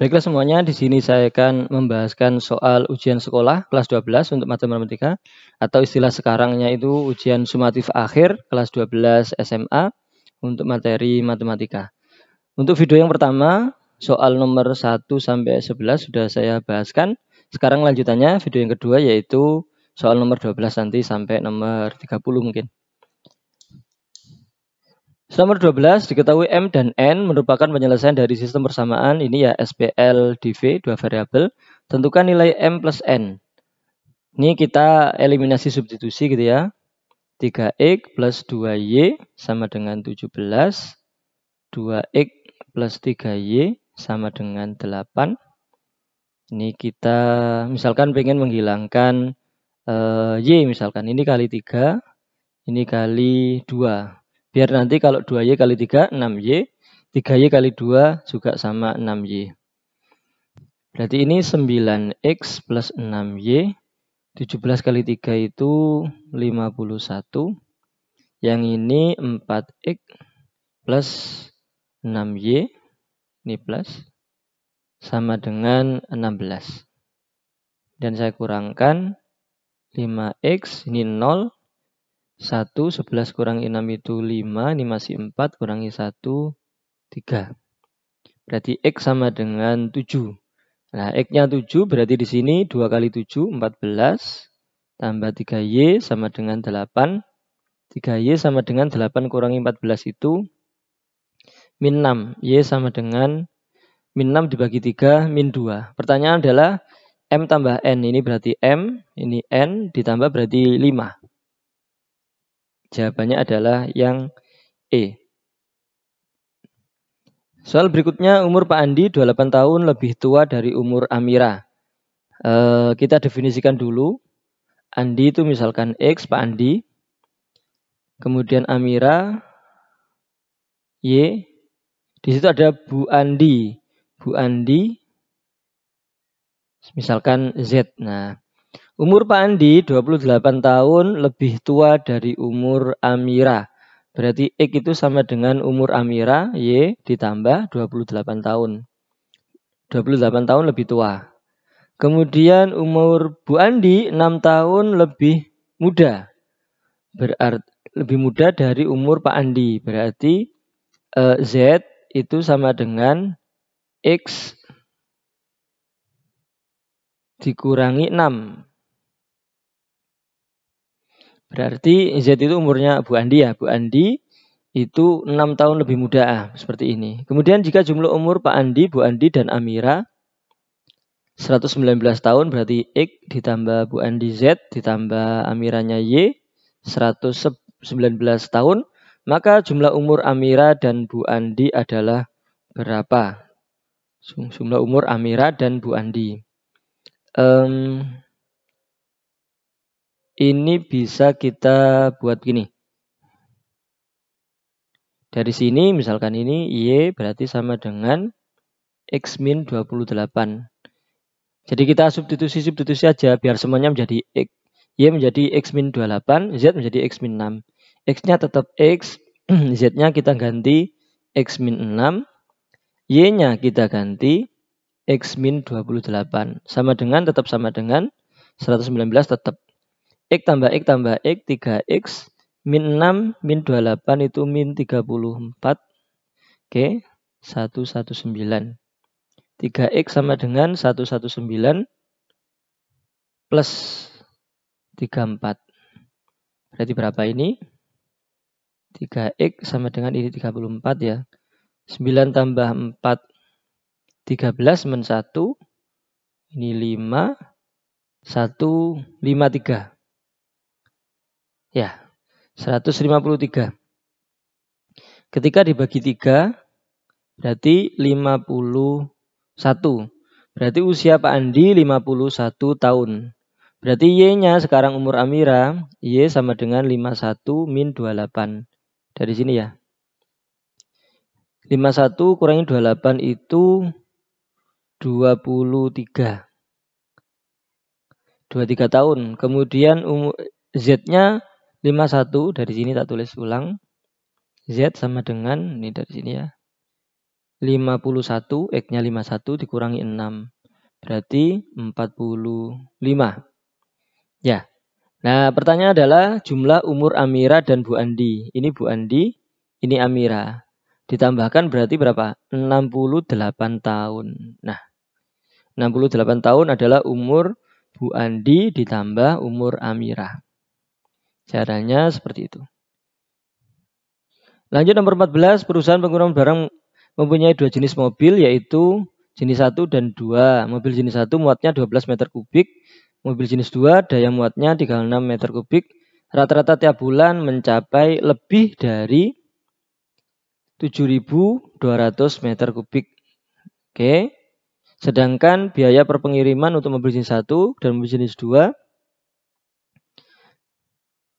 Baiklah semuanya, di sini saya akan membahaskan soal ujian sekolah kelas 12 untuk matematika atau istilah sekarangnya itu ujian sumatif akhir kelas 12 SMA untuk materi matematika. Untuk video yang pertama, soal nomor 1 sampai 11 sudah saya bahaskan. Sekarang lanjutannya video yang kedua yaitu soal nomor 12 nanti sampai nomor 30 mungkin. Nomor 12 diketahui M dan N merupakan penyelesaian dari sistem persamaan ini ya SPL DV dua variabel tentukan nilai M plus N. Ini kita eliminasi substitusi gitu ya. 3X plus 2Y sama dengan 17. 2X plus 3Y sama dengan 8. Ini kita misalkan pengen menghilangkan uh, Y misalkan. Ini kali 3, ini kali 2. Biar nanti kalau 2Y kali 3, 6Y. 3Y kali 2 juga sama 6Y. Berarti ini 9X plus 6Y. 17 kali 3 itu 51. Yang ini 4X plus 6Y. Ini plus. Sama dengan 16. Dan saya kurangkan 5X, ini 0. 1, 11 kurangi 6 itu 5, ini masih 4, kurangi 1, 3. Berarti X sama dengan 7. Nah, X-nya 7, berarti di sini 2 kali 7, 14. Tambah 3Y sama dengan 8. 3Y sama dengan 8 kurangi 14 itu min 6. Y sama dengan min 6 dibagi 3, min 2. Pertanyaan adalah M tambah N. Ini berarti M, ini N, ditambah berarti 5. Jawabannya adalah yang E. Soal berikutnya, umur Pak Andi 28 tahun lebih tua dari umur Amira. E, kita definisikan dulu. Andi itu misalkan X, Pak Andi. Kemudian Amira, Y. Di situ ada Bu Andi. Bu Andi, misalkan Z. Nah, Umur Pak Andi 28 tahun lebih tua dari umur Amira. Berarti X itu sama dengan umur Amira, Y ditambah 28 tahun. 28 tahun lebih tua. Kemudian umur Bu Andi 6 tahun lebih muda. Berarti lebih muda dari umur Pak Andi. Berarti eh, Z itu sama dengan X dikurangi 6. Berarti Z itu umurnya Bu Andi ya. Bu Andi itu 6 tahun lebih muda ah, seperti ini. Kemudian jika jumlah umur Pak Andi, Bu Andi dan Amira 119 tahun berarti X ditambah Bu Andi Z ditambah Amiranya Y 119 tahun maka jumlah umur Amira dan Bu Andi adalah berapa? Jumlah umur Amira dan Bu Andi um, ini bisa kita buat gini. Dari sini misalkan ini Y berarti sama dengan X min 28. Jadi kita substitusi-substitusi aja biar semuanya menjadi X. Y menjadi X min 28, Z menjadi X min 6. X-nya tetap X, Z-nya kita ganti X min 6. Y-nya kita ganti X min 28. Sama dengan, tetap sama dengan, 119 tetap. X tambah X tambah X, 3X, min 6, min 28 itu min 34. Oke, 119. 3X sama dengan 119 plus 34. Berarti berapa ini? 3X sama dengan ini 34 ya. 9 tambah 4 13 men 1, ini 5, 1, 5, 3. Ya, 153. Ketika dibagi 3, berarti 51. Berarti usia Pak Andi 51 tahun. Berarti Y-nya sekarang umur Amira, Y sama dengan 51 min 28. Dari sini ya. 51 kurangi 28 itu 23 23 tahun. Kemudian umur Z-nya 51 dari sini tak tulis ulang. Z sama dengan ini dari sini ya. 51 X-nya 51 dikurangi 6. Berarti 45. Ya. Nah, pertanyaan adalah jumlah umur Amira dan Bu Andi. Ini Bu Andi, ini Amira. Ditambahkan berarti berapa? 68 tahun. Nah, 68 tahun adalah umur Bu Andi ditambah umur Amira. Caranya seperti itu. Lanjut nomor 14, perusahaan pengurangan barang mempunyai dua jenis mobil yaitu jenis 1 dan 2. Mobil jenis 1 muatnya 12 meter kubik, mobil jenis 2 daya muatnya 36 meter kubik. Rata-rata tiap bulan mencapai lebih dari 7.200 meter kubik. Oke. Sedangkan biaya per pengiriman untuk mobil jenis 1 dan mobil jenis 2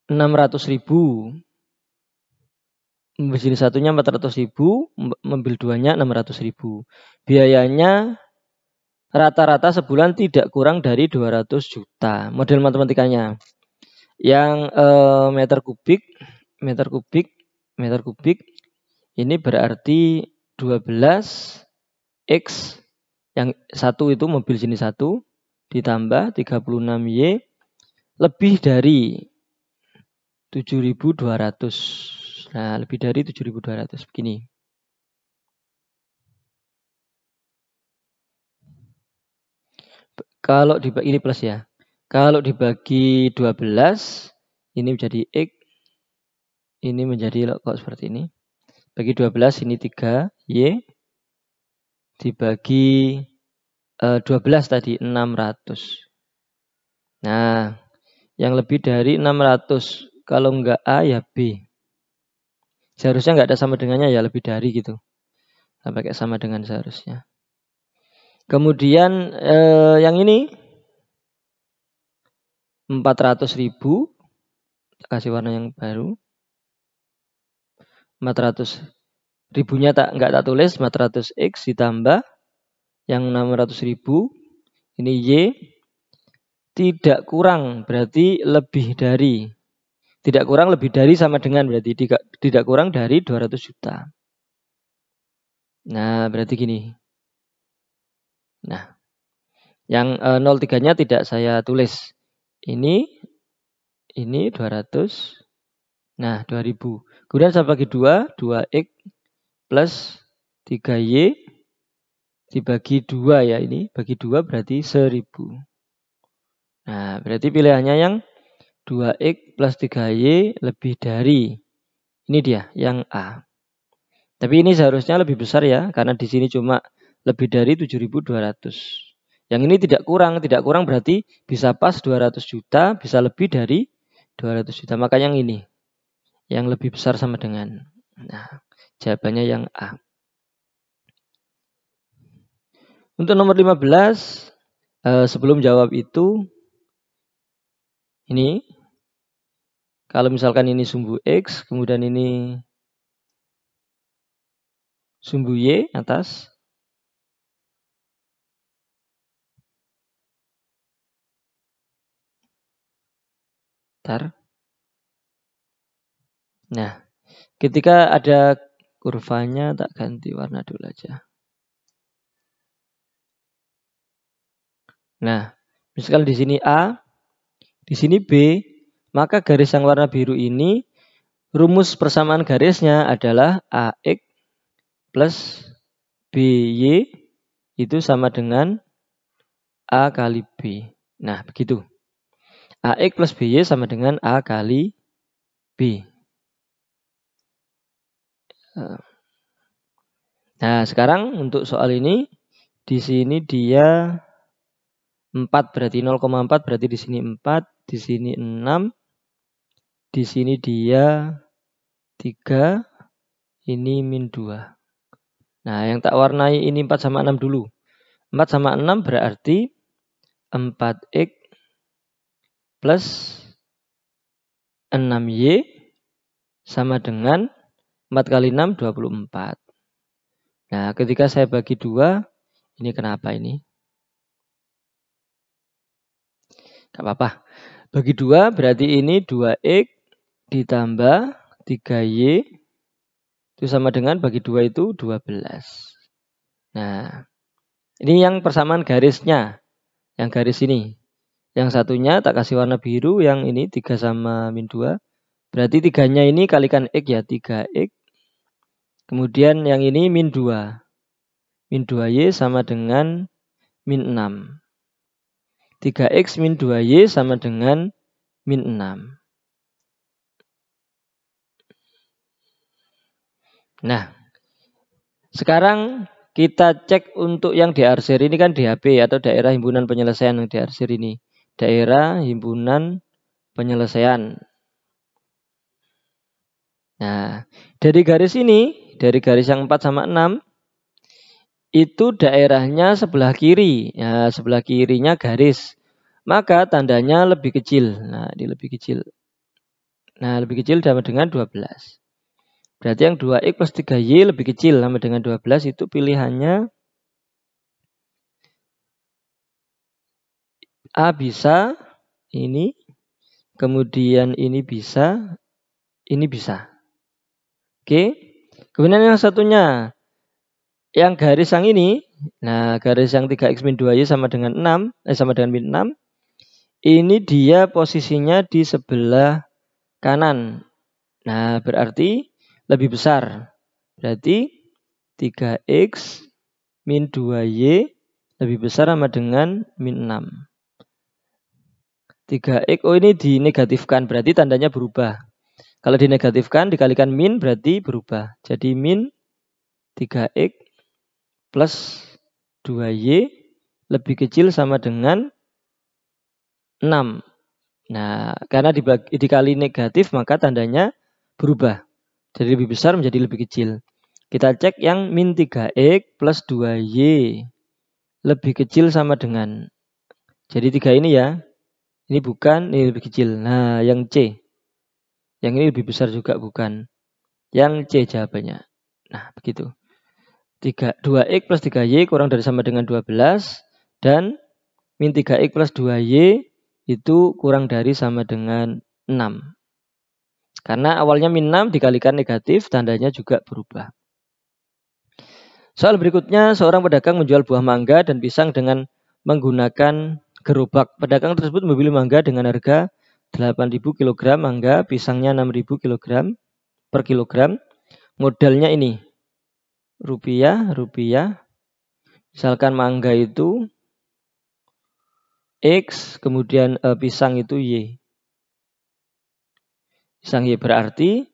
600000 ribu. Mobil jenis satunya 400 mobil duanya 600 Biayanya rata-rata sebulan tidak kurang dari 200 juta. Model matematikanya. Yang eh, meter kubik, meter kubik, meter kubik ini berarti 12 x yang satu itu mobil jenis satu ditambah 36Y lebih dari 7200. Nah, lebih dari 7200 begini. Kalau dibagi ini plus ya. Kalau dibagi 12 ini menjadi x ini menjadi kok seperti ini. Bagi 12 ini 3 y dibagi e, eh, 12 tadi 600. Nah, yang lebih dari 600 kalau enggak A ya B. Seharusnya enggak ada sama dengannya ya lebih dari gitu. Sampai pakai sama dengan seharusnya. Kemudian e, yang ini 400 ribu. kasih warna yang baru. 400 ribunya tak nggak tak tulis 400 x ditambah yang 600 ribu ini y tidak kurang berarti lebih dari tidak kurang lebih dari sama dengan berarti tidak tidak kurang dari 200 juta. Nah, berarti gini. Nah, yang e, eh, 03-nya tidak saya tulis. Ini ini 200 Nah, 2000. Kemudian saya bagi 2, 2x plus 3Y dibagi 2 ya ini. Bagi 2 berarti 1000. Nah, berarti pilihannya yang 2X plus 3Y lebih dari. Ini dia, yang A. Tapi ini seharusnya lebih besar ya, karena di sini cuma lebih dari 7.200. Yang ini tidak kurang, tidak kurang berarti bisa pas 200 juta, bisa lebih dari 200 juta. Maka yang ini, yang lebih besar sama dengan. Nah. Jawabannya yang A. Untuk nomor 15, eh, sebelum jawab itu, ini, kalau misalkan ini sumbu X, kemudian ini sumbu Y atas, Nah, ketika ada kurvanya tak ganti warna dulu aja. Nah, misalkan di sini A, di sini B, maka garis yang warna biru ini rumus persamaan garisnya adalah AX plus BY itu sama dengan A kali B. Nah, begitu. AX plus BY sama dengan A kali B. Nah, sekarang untuk soal ini di sini dia 4 berarti 0,4 berarti di sini 4, di sini 6, di sini dia 3, ini min 2. Nah, yang tak warnai ini 4 sama 6 dulu. 4 sama 6 berarti 4x plus 6y sama dengan 4 kali 6, 24. Nah, ketika saya bagi dua, ini kenapa ini? Gak apa-apa. Bagi dua berarti ini 2X ditambah 3Y itu sama dengan bagi dua itu 12. Nah, ini yang persamaan garisnya. Yang garis ini. Yang satunya tak kasih warna biru, yang ini 3 sama min 2. Berarti tiganya ini kalikan X ya, 3X Kemudian yang ini min 2. Min 2y sama dengan min 6. 3x min 2y sama dengan min 6. Nah, sekarang kita cek untuk yang arsir ini kan DHP atau daerah himpunan penyelesaian yang arsir ini. Daerah himpunan penyelesaian. Nah, dari garis ini dari garis yang 4 sama 6 itu daerahnya sebelah kiri. Ya, sebelah kirinya garis. Maka tandanya lebih kecil. Nah, ini lebih kecil. Nah, lebih kecil sama dengan 12. Berarti yang 2X plus 3Y lebih kecil sama dengan 12 itu pilihannya A bisa, ini, kemudian ini bisa, ini bisa. Oke. Okay. Kemudian yang satunya, yang garis yang ini, nah garis yang 3x min 2y sama dengan 6, eh, sama dengan min 6, ini dia posisinya di sebelah kanan. Nah, berarti lebih besar. Berarti 3x min 2y lebih besar sama dengan min 6. 3x, oh ini dinegatifkan, berarti tandanya berubah. Kalau dinegatifkan dikalikan min berarti berubah. Jadi min 3x plus 2y lebih kecil sama dengan 6. Nah, karena dibagi, dikali negatif maka tandanya berubah. Jadi lebih besar menjadi lebih kecil. Kita cek yang min 3x plus 2y lebih kecil sama dengan. Jadi 3 ini ya. Ini bukan, ini lebih kecil. Nah, yang C. Yang ini lebih besar juga bukan. Yang C jawabannya. Nah, begitu. 3, 2X plus 3Y kurang dari sama dengan 12. Dan min 3X plus 2Y itu kurang dari sama dengan 6. Karena awalnya min 6 dikalikan negatif, tandanya juga berubah. Soal berikutnya, seorang pedagang menjual buah mangga dan pisang dengan menggunakan gerobak. Pedagang tersebut membeli mangga dengan harga 8.000 kg, mangga pisangnya 6.000 kg per kilogram. Modalnya ini rupiah, rupiah. Misalkan mangga itu X, kemudian e, pisang itu Y. Pisang Y berarti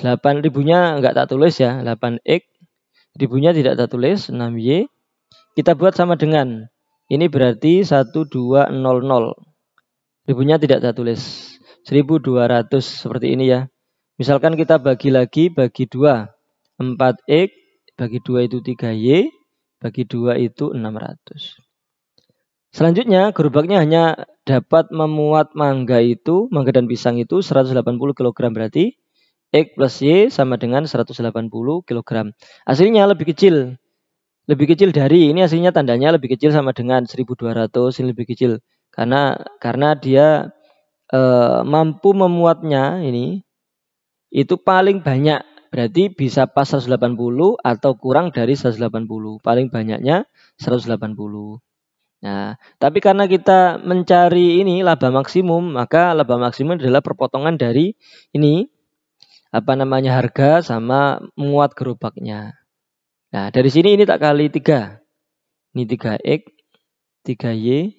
8000 ribunya nggak tak tulis ya, 8X. Ribunya tidak tak tulis, 6Y. Kita buat sama dengan. Ini berarti 1200. Ribunya tidak saya tulis. 1200 seperti ini ya. Misalkan kita bagi lagi bagi 2. 4x bagi 2 itu 3y, bagi 2 itu 600. Selanjutnya gerobaknya hanya dapat memuat mangga itu, mangga dan pisang itu 180 kg berarti X plus Y sama dengan 180 kg. Hasilnya lebih kecil. Lebih kecil dari, ini hasilnya tandanya lebih kecil sama dengan 1200, ini lebih kecil. Karena karena dia e, mampu memuatnya ini itu paling banyak berarti bisa pas 180 atau kurang dari 180. Paling banyaknya 180. Nah, tapi karena kita mencari ini laba maksimum, maka laba maksimum adalah perpotongan dari ini apa namanya harga sama muat gerobaknya. Nah, dari sini ini tak kali tiga, Ini 3X, 3Y,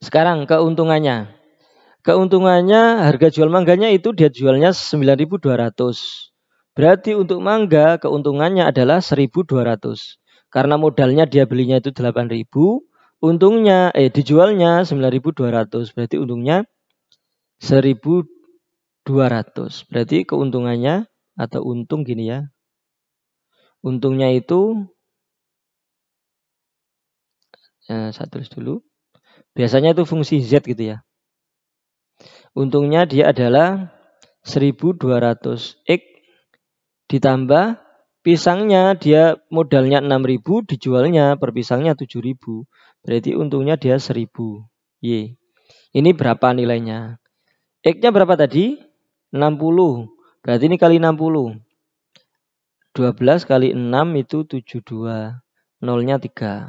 Sekarang keuntungannya. Keuntungannya harga jual mangganya itu dia jualnya 9.200. Berarti untuk mangga keuntungannya adalah 1.200. Karena modalnya dia belinya itu 8.000, untungnya eh dijualnya 9.200. Berarti untungnya 1.200. Berarti keuntungannya atau untung gini ya. Untungnya itu eh, saya tulis dulu Biasanya itu fungsi Z gitu ya. Untungnya dia adalah 1200X ditambah pisangnya dia modalnya 6000 dijualnya per pisangnya 7000. Berarti untungnya dia 1000. Y. Ini berapa nilainya? X-nya berapa tadi? 60. Berarti ini kali 60. 12 kali 6 itu 72. Nolnya 3.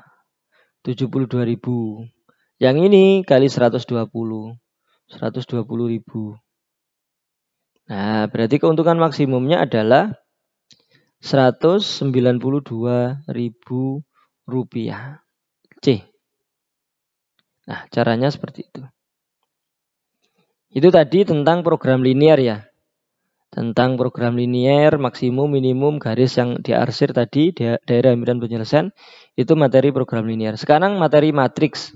72 ribu. Yang ini kali 120. 120 ribu. Nah, berarti keuntungan maksimumnya adalah 192.000 rupiah. C. Nah, caranya seperti itu. Itu tadi tentang program linear ya. Tentang program linear maksimum, minimum, garis yang diarsir tadi, daerah himpitan penyelesaian, itu materi program linear. Sekarang materi matriks.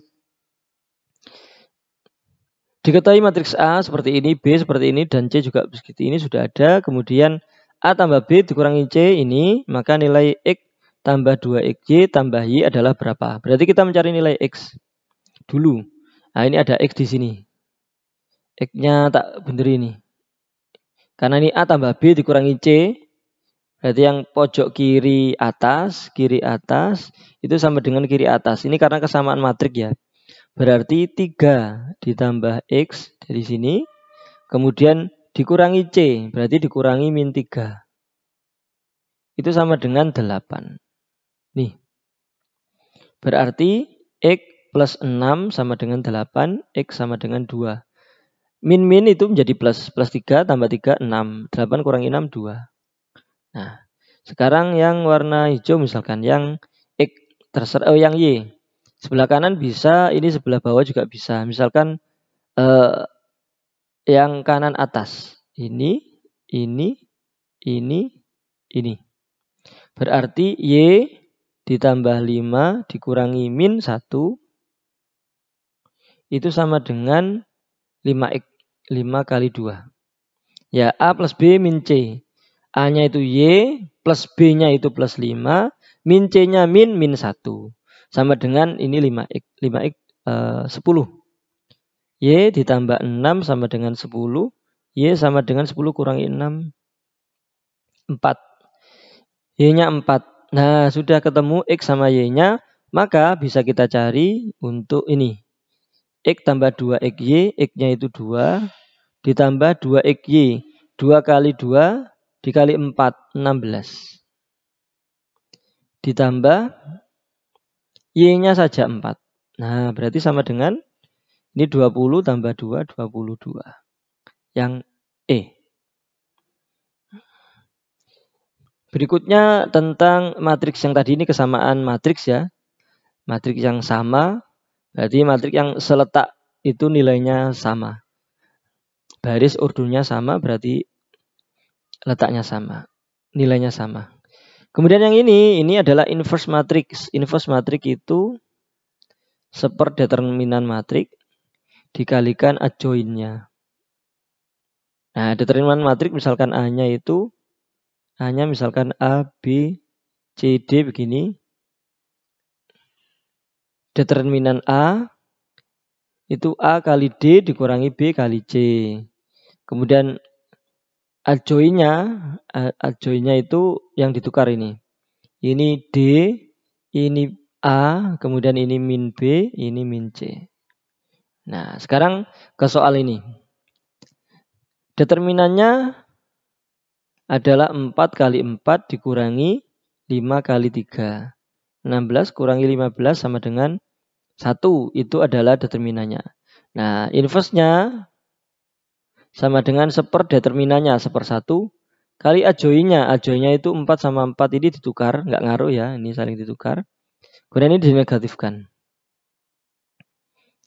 Diketahui matriks A seperti ini, B seperti ini, dan C juga seperti ini sudah ada. Kemudian A tambah B dikurangi C ini, maka nilai X tambah 2XY tambah Y adalah berapa? Berarti kita mencari nilai X dulu. Nah ini ada X di sini. X-nya tak bener ini. Karena ini A tambah B dikurangi C, Berarti yang pojok kiri atas, kiri atas, itu sama dengan kiri atas. Ini karena kesamaan matriks ya. Berarti 3 ditambah X dari sini. Kemudian dikurangi C. Berarti dikurangi min 3. Itu sama dengan 8. Nih. Berarti X plus 6 sama dengan 8. X sama dengan 2. Min-min itu menjadi plus. Plus 3 tambah 3, 6. 8 kurangi 6, 2. Nah, sekarang yang warna hijau misalkan. Yang X terserah, eh, oh yang Y sebelah kanan bisa, ini sebelah bawah juga bisa. Misalkan eh, yang kanan atas, ini, ini, ini, ini. Berarti Y ditambah 5 dikurangi min 1 itu sama dengan 5X, 5 kali 2. Ya, A plus B min C. A-nya itu Y, plus B-nya itu plus 5, min C-nya min, min 1 sama dengan ini 5x 5x 10 y ditambah 6 sama dengan 10 y sama dengan 10 kurang 6 4 y-nya 4 nah sudah ketemu x sama y-nya maka bisa kita cari untuk ini x tambah 2xy x-nya itu 2 ditambah 2xy 2 kali 2 dikali 4 16 ditambah Y-nya saja 4. Nah, berarti sama dengan ini 20 tambah 2, 22. Yang E. Berikutnya tentang matriks yang tadi ini kesamaan matriks ya. Matriks yang sama, berarti matriks yang seletak itu nilainya sama. Baris urdunya sama, berarti letaknya sama. Nilainya sama. Kemudian yang ini, ini adalah inverse matrix. Inverse matrix itu seper determinan matriks dikalikan adjoinnya. Nah, determinan matrix misalkan A-nya itu A-nya misalkan A, B, C, D begini. Determinan A itu A kali D dikurangi B kali C. Kemudian adjoinnya adjoinnya itu yang ditukar ini ini D ini A kemudian ini min B ini min C nah sekarang ke soal ini determinannya adalah 4 kali 4 dikurangi 5 kali 3 16 kurangi 15 sama dengan 1 itu adalah determinannya nah inversnya sama dengan seper determinannya seper satu kali ajoinya ajoinya itu 4 sama 4 ini ditukar nggak ngaruh ya ini saling ditukar kemudian ini dinegatifkan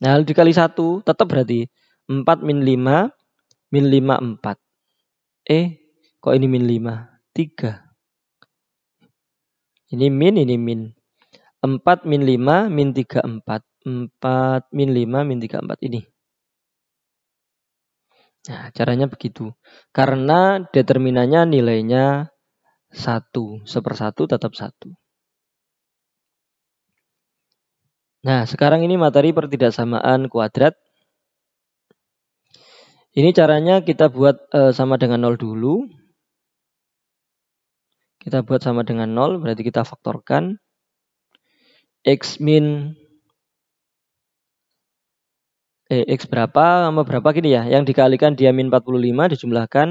nah dikali satu tetap berarti 4 min 5 min 5 4 eh kok ini min 5 3 ini min ini min 4 min 5 min 3 4 4 min 5 min 3 4 ini Nah, caranya begitu. Karena determinannya nilainya 1. satu tetap 1. Nah, sekarang ini materi pertidaksamaan kuadrat. Ini caranya kita buat e, sama dengan 0 dulu. Kita buat sama dengan 0, berarti kita faktorkan. X min eh, X berapa sama berapa gini ya. Yang dikalikan dia min 45 dijumlahkan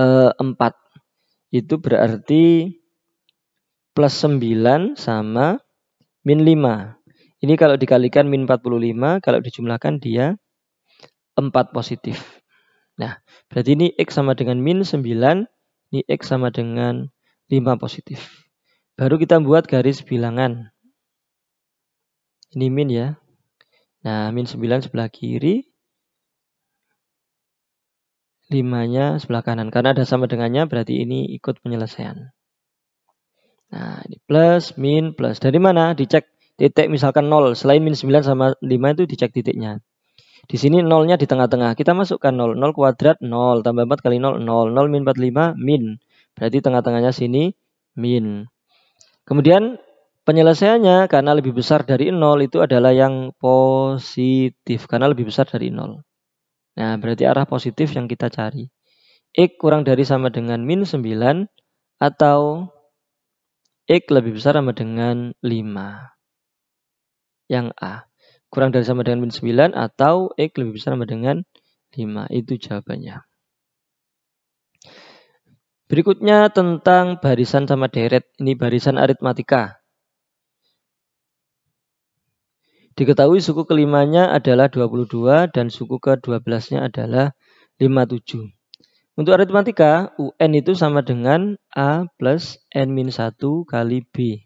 eh, 4. Itu berarti plus 9 sama min 5. Ini kalau dikalikan min 45, kalau dijumlahkan dia 4 positif. Nah, berarti ini X sama dengan min 9, ini X sama dengan 5 positif. Baru kita buat garis bilangan. Ini min ya, Nah, min 9 sebelah kiri, 5-nya sebelah kanan. Karena ada sama dengannya, berarti ini ikut penyelesaian. Nah, ini plus, min, plus. Dari mana? Dicek titik misalkan 0. Selain min 9 sama 5 itu dicek titiknya. Di sini 0-nya di tengah-tengah. Kita masukkan 0. 0 kuadrat 0. Tambah 4 kali 0, 0. 0 min 45, min. Berarti tengah-tengahnya sini, min. Kemudian Penyelesaiannya karena lebih besar dari nol itu adalah yang positif karena lebih besar dari nol. Nah, berarti arah positif yang kita cari. X kurang dari sama dengan min 9 atau X lebih besar sama dengan 5. Yang A. Kurang dari sama dengan min 9 atau X lebih besar sama dengan 5. Itu jawabannya. Berikutnya tentang barisan sama deret. Ini barisan aritmatika. Diketahui suku kelimanya adalah 22 dan suku ke-12-nya adalah 57. Untuk aritmatika, UN itu sama dengan A plus N minus 1 kali B.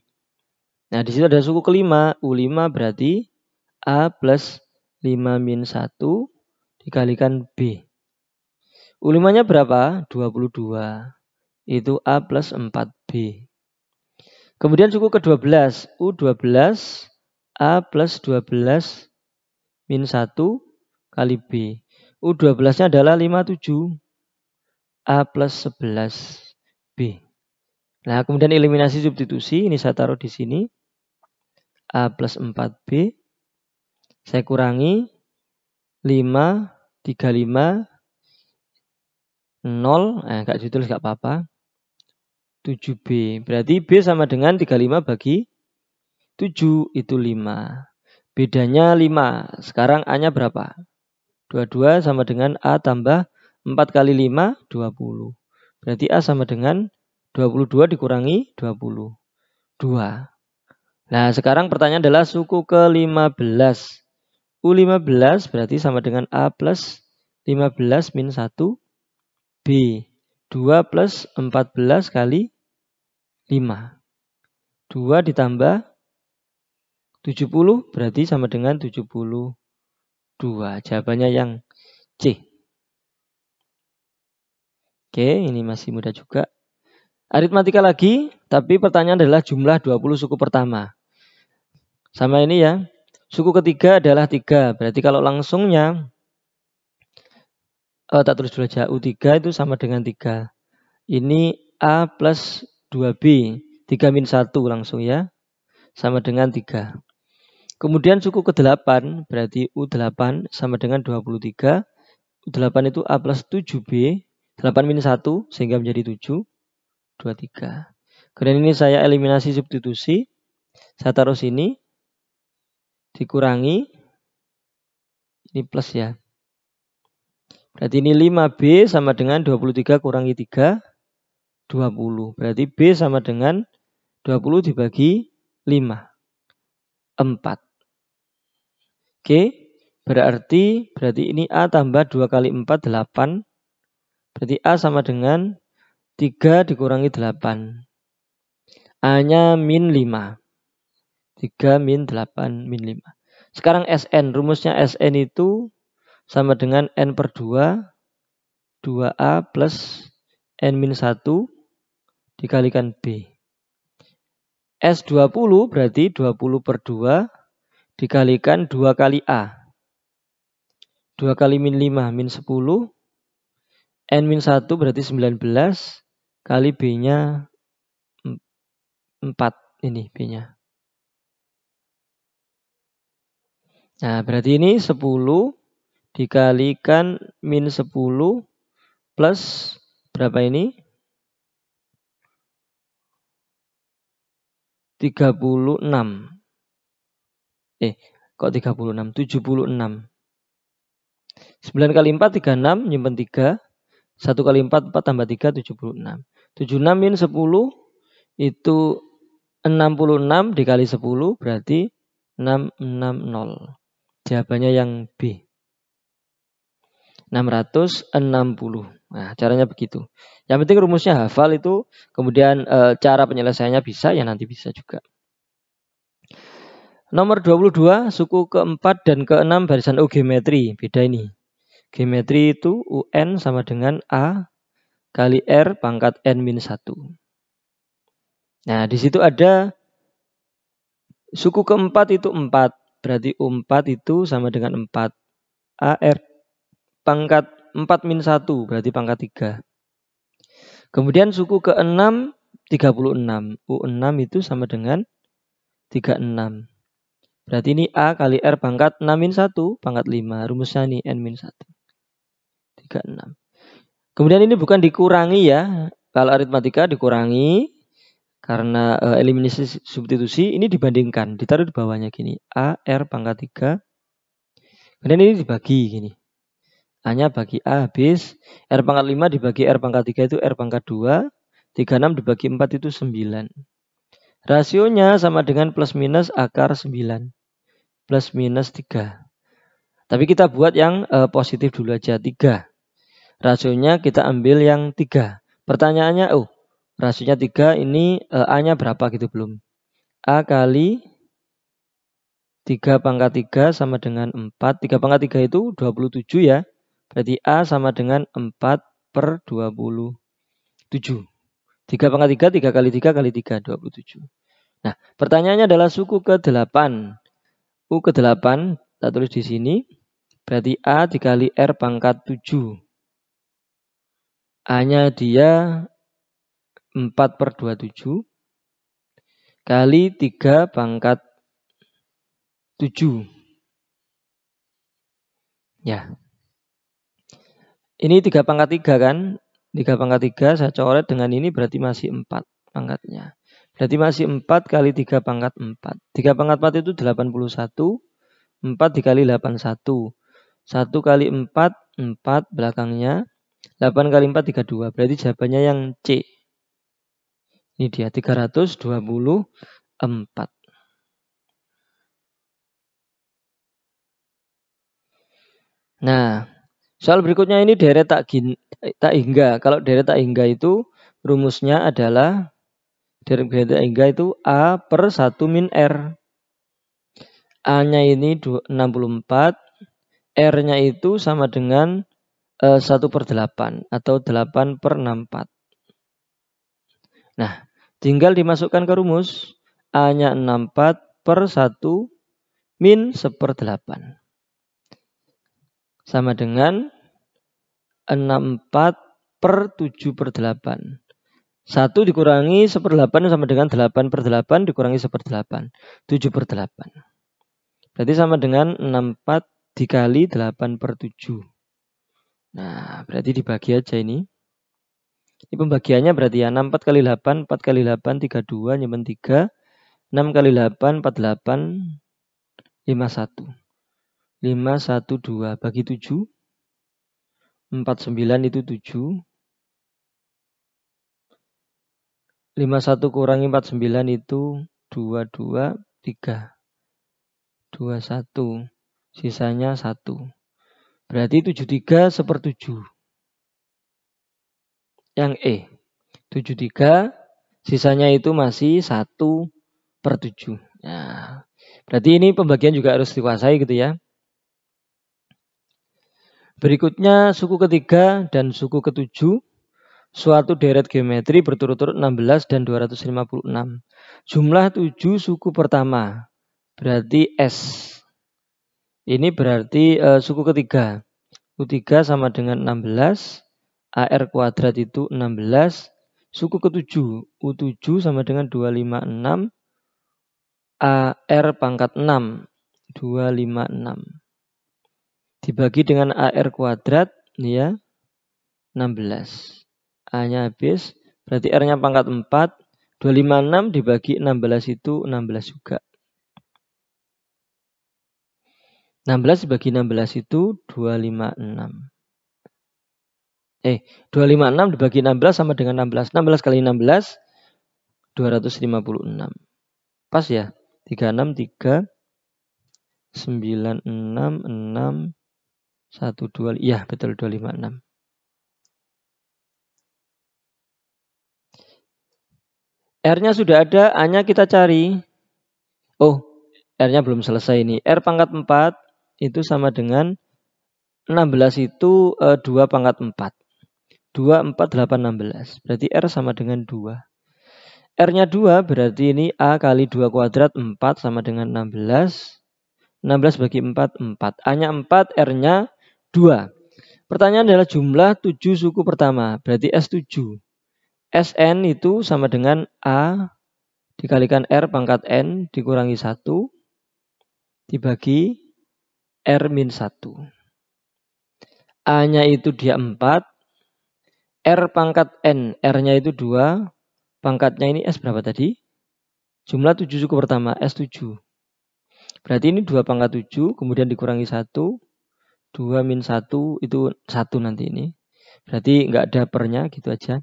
Nah, di situ ada suku kelima, U5 berarti A plus 5 minus 1 dikalikan B. U5-nya berapa? 22. Itu A plus 4B. Kemudian suku ke-12, U12 A plus 12 min 1 kali B. U12-nya adalah 57. A plus 11 B. Nah, kemudian eliminasi substitusi. Ini saya taruh di sini. A plus 4 B. Saya kurangi 5, 35, 0. Eh, enggak jujur enggak apa-apa. 7B. Berarti B sama dengan 35 bagi 7 itu 5. Bedanya 5. Sekarang A-nya berapa? 22 sama dengan A tambah 4 kali 5, 20. Berarti A sama dengan 22 dikurangi 22. Nah, sekarang pertanyaan adalah suku ke-15. U15 berarti sama dengan A plus 15 min 1 B. 2 plus 14 kali 5. 2 ditambah 70 berarti sama dengan 72. Jawabannya yang C. Oke, ini masih mudah juga. Aritmatika lagi, tapi pertanyaan adalah jumlah 20 suku pertama. Sama ini ya. Suku ketiga adalah 3. Berarti kalau langsungnya oh, tak tulis dulu aja. U3 itu sama dengan 3. Ini A plus 2B. 3 min 1 langsung ya. Sama dengan 3. Kemudian suku ke-8 berarti U8 sama dengan 23. U8 itu A plus 7B. 8 minus 1 sehingga menjadi 7. 23. Kemudian ini saya eliminasi substitusi. Saya taruh sini. Dikurangi. Ini plus ya. Berarti ini 5B sama dengan 23 kurangi 3. 20. Berarti B sama dengan 20 dibagi 5. 4. Oke, berarti berarti ini A tambah 2 kali 4, 8. Berarti A sama dengan 3 dikurangi 8. A-nya min 5. 3 min 8 min 5. Sekarang SN, rumusnya SN itu sama dengan N per 2, 2A plus N min 1 dikalikan B. S20 berarti 20 per 2 dikalikan 2 kali A. 2 kali min 5 min 10. N min 1 berarti 19 kali B-nya 4 ini B-nya. Nah, berarti ini 10 dikalikan min 10 plus berapa ini? 36. Eh, kok 36? 76. 9 kali 4, 36, nyimpen 3. 1 kali 4, 4 tambah 3, 76. 76 min 10 itu 66 dikali 10 berarti 660. Jawabannya yang B. 660. Nah, caranya begitu. Yang penting rumusnya hafal itu, kemudian e, cara penyelesaiannya bisa, ya nanti bisa juga. Nomor 22, suku keempat dan keenam barisan U geometri. Beda ini. Geometri itu UN sama dengan A kali R pangkat N min 1. Nah, di situ ada suku keempat itu 4. Berarti U4 itu sama dengan 4. AR pangkat 4 min 1, berarti pangkat 3. Kemudian suku ke-6, 36. U6 itu sama dengan 36. Berarti ini A kali R pangkat 6 min 1 pangkat 5. Rumusnya ini N min 1. 6. Kemudian ini bukan dikurangi ya. Kalau aritmatika dikurangi karena uh, eliminasi substitusi ini dibandingkan. Ditaruh di bawahnya gini. A R pangkat 3. Kemudian ini dibagi gini. A-nya bagi A habis. R pangkat 5 dibagi R pangkat 3 itu R pangkat 2. 36 dibagi 4 itu 9. Rasionya sama dengan plus minus akar 9 plus minus 3. Tapi kita buat yang e, positif dulu aja, 3. Rasionya kita ambil yang 3. Pertanyaannya, oh, rasionya 3, ini e, A-nya berapa gitu belum? A kali 3 pangkat 3 sama dengan 4. 3 pangkat 3 itu 27 ya. Berarti A sama dengan 4 per 27. 3 pangkat 3, 3 kali 3 kali 3, 27. Nah, pertanyaannya adalah suku ke-8. U ke-8, kita tulis di sini. Berarti A dikali R pangkat 7. A-nya dia 4 per 27 kali 3 pangkat 7. Ya. Ini 3 pangkat 3 kan? 3 pangkat 3 saya coret dengan ini berarti masih 4 pangkatnya. Berarti masih 4 kali 3 pangkat 4. 3 pangkat 4 itu 81. 4 dikali 81. 1 kali 4, 4 belakangnya. 8 kali 4, 32. Berarti jawabannya yang C. Ini dia 324. Nah, soal berikutnya ini deret tak, gin, eh, tak hingga. Kalau deret tak hingga itu rumusnya adalah dari Bihada Ega itu A per 1 min R. A-nya ini 64. R-nya itu sama dengan eh, 1 per 8 atau 8 per 64. Nah, tinggal dimasukkan ke rumus. A-nya 64 per 1 min 1 per 8. Sama dengan 64 per 7 per 8. 1 dikurangi 1 per 8 sama dengan 8 per 8 dikurangi 1 per 8. 7 per 8. Berarti sama dengan 64 dikali 8 per 7. Nah, berarti dibagi aja ini. Ini pembagiannya berarti ya 64 kali 8, 4 kali 8, 32, nyaman 3. 6 kali 8, 48, 51. 512 bagi 7. 49 itu 7. 51 kurangi 49 itu 22, 3. 21. Sisanya 1. Berarti 73 seper 7. Yang E. 73, sisanya itu masih 1 per 7. Nah, berarti ini pembagian juga harus dikuasai gitu ya. Berikutnya suku ketiga dan suku ketujuh suatu deret geometri berturut-turut 16 dan 256. Jumlah 7 suku pertama berarti S. Ini berarti e, suku ketiga. U3 sama dengan 16, AR kuadrat itu 16, suku ketujuh, U7 sama dengan 256, AR pangkat 6, 256. Dibagi dengan AR kuadrat, ya, 16. A-nya habis. Berarti R-nya pangkat 4. 256 dibagi 16 itu 16 juga. 16 dibagi 16 itu 256. Eh, 256 dibagi 16 sama dengan 16. 16 kali 16, 256. Pas ya? 36, 3, 9, 6, 6, 1, 2, ya betul 256. R-nya sudah ada, A-nya kita cari. Oh, R-nya belum selesai ini. R pangkat 4 itu sama dengan 16 itu e, eh, 2 pangkat 4. 2, 4, 8, 16. Berarti R sama dengan 2. R-nya 2 berarti ini A kali 2 kuadrat 4 sama dengan 16. 16 bagi 4, 4. A-nya 4, R-nya 2. Pertanyaan adalah jumlah 7 suku pertama. Berarti S7. SN itu sama dengan A dikalikan R pangkat N dikurangi 1 dibagi R min 1. A-nya itu dia 4, R pangkat N, R-nya itu 2, pangkatnya ini S berapa tadi? Jumlah 7 suku pertama, S7. Berarti ini 2 pangkat 7, kemudian dikurangi 1, 2 min 1 itu 1 nanti ini. Berarti nggak ada pernya gitu aja.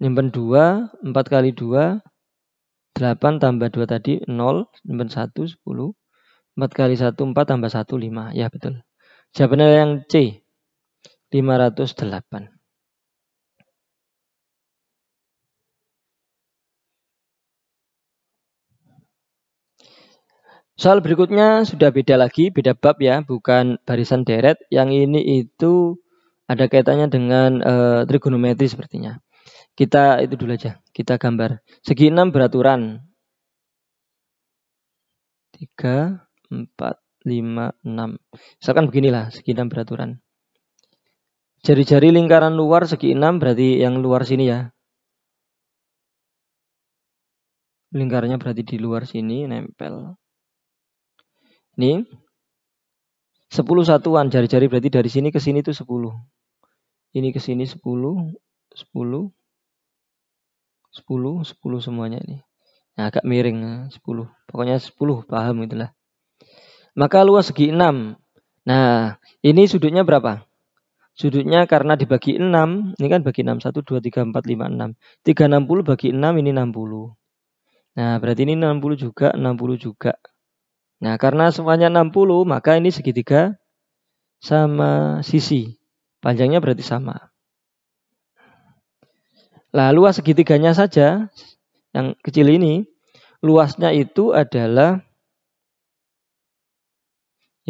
Nyimpen 2, 4 kali 2, 8 tambah 2 tadi 0, nyimpen 1, 10. 4 kali 1, 4 tambah 1, 5. Ya betul. Jawabannya yang C, 508. Soal berikutnya sudah beda lagi, beda bab ya, bukan barisan deret. Yang ini itu ada kaitannya dengan e, trigonometri sepertinya. Kita itu dulu aja, kita gambar. Segi enam beraturan. tiga lima lima enam Misalkan beginilah segi enam beraturan. Jari-jari lingkaran luar segi enam berarti yang luar sini ya. lingkarannya berarti di luar sini nempel. Ini 10 satuan jari-jari berarti dari sini ke sini itu 10. Ini ke sini sepuluh 10 10 10 semuanya ini. Nah, agak miring 10. Eh, Pokoknya 10 paham itulah. Maka luas segi 6. Nah, ini sudutnya berapa? Sudutnya karena dibagi 6, ini kan bagi 6 1 2 3 4 5 6. 360 bagi 6 ini 60. Nah, berarti ini 60 juga, 60 juga. Nah, karena semuanya 60, maka ini segitiga sama sisi. Panjangnya berarti sama. Nah, luas segitiganya saja yang kecil ini, luasnya itu adalah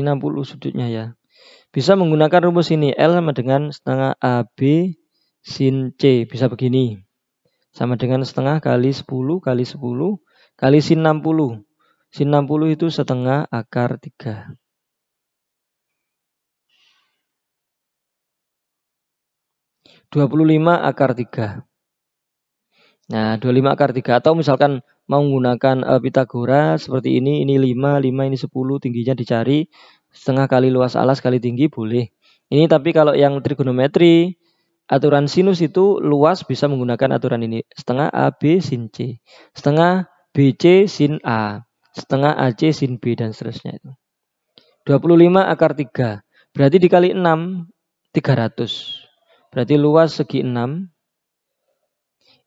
60 sudutnya ya. Bisa menggunakan rumus ini L sama dengan setengah AB sin C. Bisa begini. Sama dengan setengah kali 10 kali 10 kali sin 60. Sin 60 itu setengah akar 3. Dua puluh lima akar tiga. Nah, 25 akar 3 atau misalkan mau menggunakan e, eh, Pitagora seperti ini, ini 5, 5 ini 10, tingginya dicari setengah kali luas alas kali tinggi boleh. Ini tapi kalau yang trigonometri aturan sinus itu luas bisa menggunakan aturan ini setengah AB sin C, setengah BC sin A, setengah AC sin B dan seterusnya itu. 25 akar 3. Berarti dikali 6 300. Berarti luas segi 6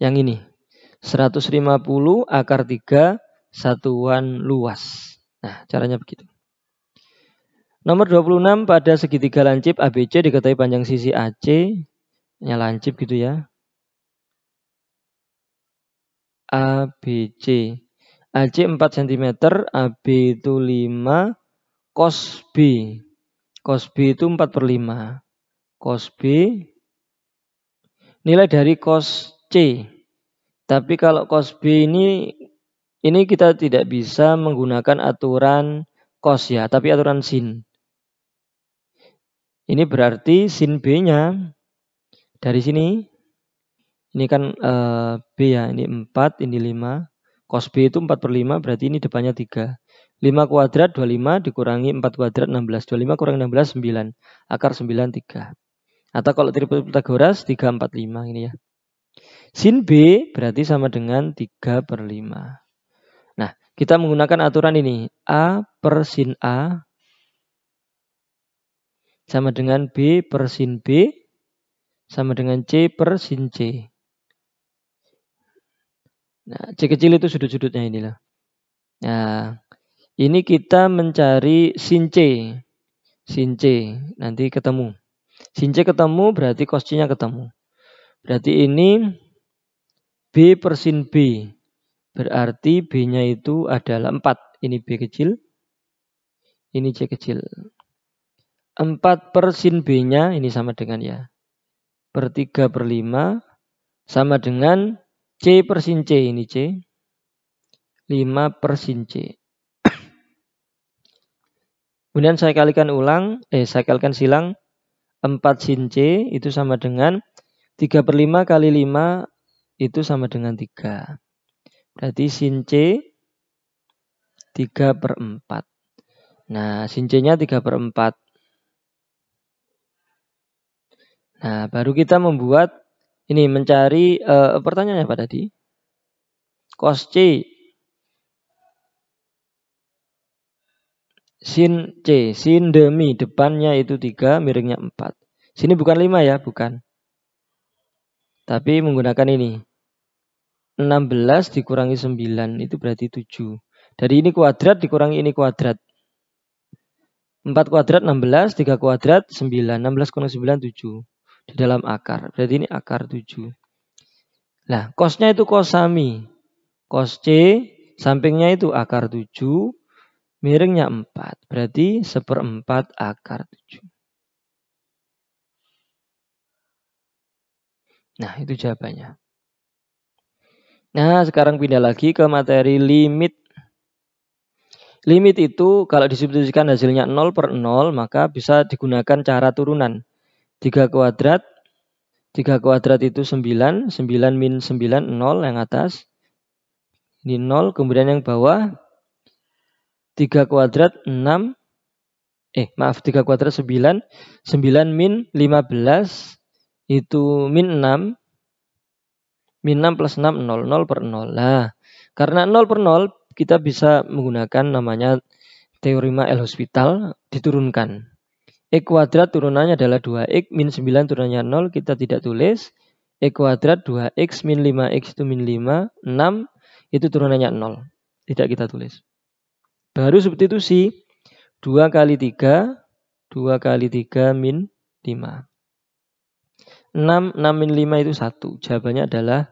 yang ini. 150 akar 3 satuan luas. Nah, caranya begitu. Nomor 26 pada segitiga lancip ABC diketahui panjang sisi AC. Ya lancip gitu ya. ABC. AC 4 cm, AB itu 5, cos B. Cos B itu 4 per 5. Cos B. Nilai dari cos tapi kalau cos B ini ini kita tidak bisa menggunakan aturan kos ya, tapi aturan sin. Ini berarti sin B-nya dari sini ini kan e, B ya, ini 4, ini 5. Cos B itu 4 per 5, berarti ini depannya 3. 5 kuadrat 25 dikurangi 4 kuadrat 16. 25 kurang 16, 9. Akar 9, 3. Atau kalau triple Pythagoras, 3, 4, 5 ini ya. Sin B berarti sama dengan 3 per 5. Nah, kita menggunakan aturan ini. A per sin A sama dengan B per sin B sama dengan C per sin C. Nah, C kecil itu sudut-sudutnya inilah. Nah, ini kita mencari sin C. Sin C, nanti ketemu. Sin C ketemu berarti cos C-nya ketemu. Berarti ini B persin B. Berarti B-nya itu adalah 4. Ini B kecil. Ini C kecil. 4 persin B-nya ini sama dengan ya. Per 3 per 5 sama dengan C persin C. Ini C. 5 persin C. Kemudian saya kalikan ulang, eh saya kalikan silang 4 sin C itu sama dengan 3 per 5 kali 5 itu sama dengan 3. Berarti sin C 3 per 4. Nah, sin C-nya 3 per 4. Nah, baru kita membuat ini mencari uh, pertanyaannya apa tadi? Cos C sin C, sin demi depannya itu 3, miringnya 4. Sini bukan 5 ya, bukan. Tapi menggunakan ini. 16 dikurangi 9 itu berarti 7. Dari ini kuadrat dikurangi ini kuadrat. 4 kuadrat 16, 3 kuadrat 9. 16 kurang 9 7. Di dalam akar. Berarti ini akar 7. Nah, kosnya itu kos kosami. Kos C, sampingnya itu akar 7, miringnya 4. Berarti seperempat akar 7. Nah, itu jawabannya. Nah, sekarang pindah lagi ke materi limit. Limit itu kalau disubstitusikan hasilnya 0 per 0, maka bisa digunakan cara turunan. 3 kuadrat, 3 kuadrat itu 9, 9 min 9, 0 yang atas. Ini 0, kemudian yang bawah 3 kuadrat 6, eh maaf 3 kuadrat 9, 9 min 15, itu min 6 min 6 plus 6 0 0 per 0 lah karena 0 per 0 kita bisa menggunakan namanya teorema L-Hospital diturunkan E kuadrat turunannya adalah 2X min 9 turunannya 0 kita tidak tulis E kuadrat 2X min 5X itu min 5 6 itu turunannya 0 tidak kita tulis baru substitusi 2 kali 3 2 kali 3 min 5 6, 6 min 5 itu 1. Jawabannya adalah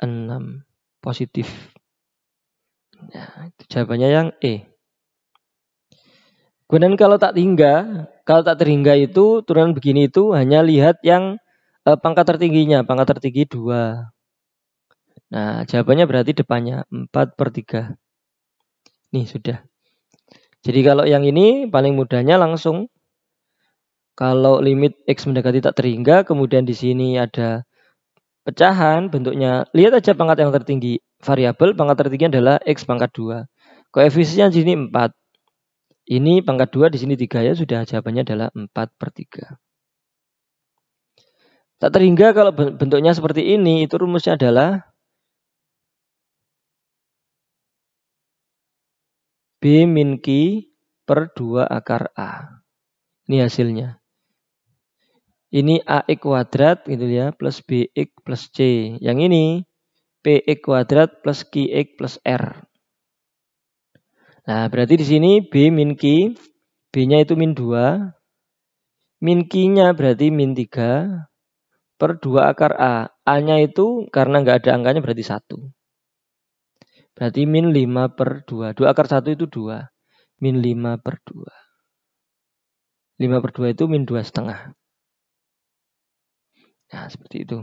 6. Positif. Nah, itu jawabannya yang E. Kemudian kalau tak terhingga, kalau tak terhingga itu turunan begini itu hanya lihat yang eh, pangkat tertingginya, pangkat tertinggi 2. Nah, jawabannya berarti depannya 4 per 3. Nih, sudah. Jadi kalau yang ini paling mudahnya langsung kalau limit X mendekati tak terhingga, kemudian di sini ada pecahan bentuknya. Lihat aja pangkat yang tertinggi. Variabel pangkat tertinggi adalah X pangkat 2. koefisien di sini 4. Ini pangkat 2, di sini 3 ya. Sudah jawabannya adalah 4 per 3. Tak terhingga kalau bentuknya seperti ini, itu rumusnya adalah B min Q per 2 akar A. Ini hasilnya. Ini a x kuadrat gitu ya, plus BX plus C. Yang ini x kuadrat plus x plus R. Nah, berarti di sini B min Q, B-nya itu min dua, min Q-nya berarti min tiga per dua akar A. A-nya itu karena nggak ada angkanya berarti satu. Berarti min lima per dua. Dua akar satu itu dua. Min lima per dua. Lima per dua itu min dua setengah. Nah, seperti itu.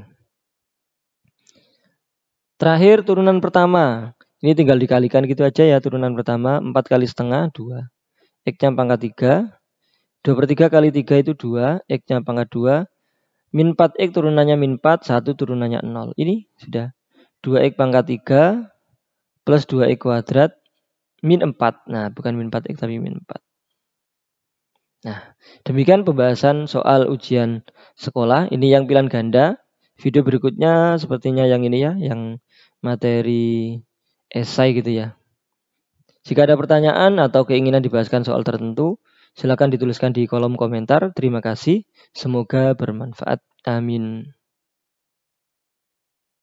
Terakhir turunan pertama. Ini tinggal dikalikan gitu aja ya turunan pertama. 4 kali setengah, 2. X-nya pangkat 3. 2 per 3 kali 3 itu 2. X-nya pangkat 2. Min 4 X turunannya min 4, 1 turunannya 0. Ini sudah. 2 X pangkat 3 plus 2 X kuadrat min 4. Nah, bukan min 4 X tapi min 4. Nah, demikian pembahasan soal ujian sekolah. Ini yang pilihan ganda. Video berikutnya sepertinya yang ini ya, yang materi esai gitu ya. Jika ada pertanyaan atau keinginan dibahaskan soal tertentu, silakan dituliskan di kolom komentar. Terima kasih. Semoga bermanfaat. Amin.